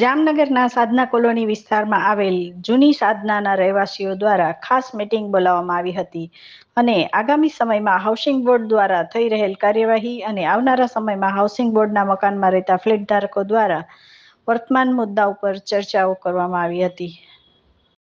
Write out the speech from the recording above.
જામનગરના સાધના કોલોની વિસ્તારમાં આવેલ જૂની સાધનાના રહેવાસીઓ દ્વારા ખાસ મીટિંગ બોલાવવામાં આવી હતી અને આગામી સમયમાં હાઉસિંગ બોર્ડ દ્વારા થઈ રહેલ કાર્યવાહી અને આવનારા સમયમાં હાઉસિંગ બોર્ડના મકાનમાં રહેતા ફ્લેટ ધારકો દ્વારા વર્તમાન મુદ્દા ઉપર ચર્ચાઓ કરવામાં આવી હતી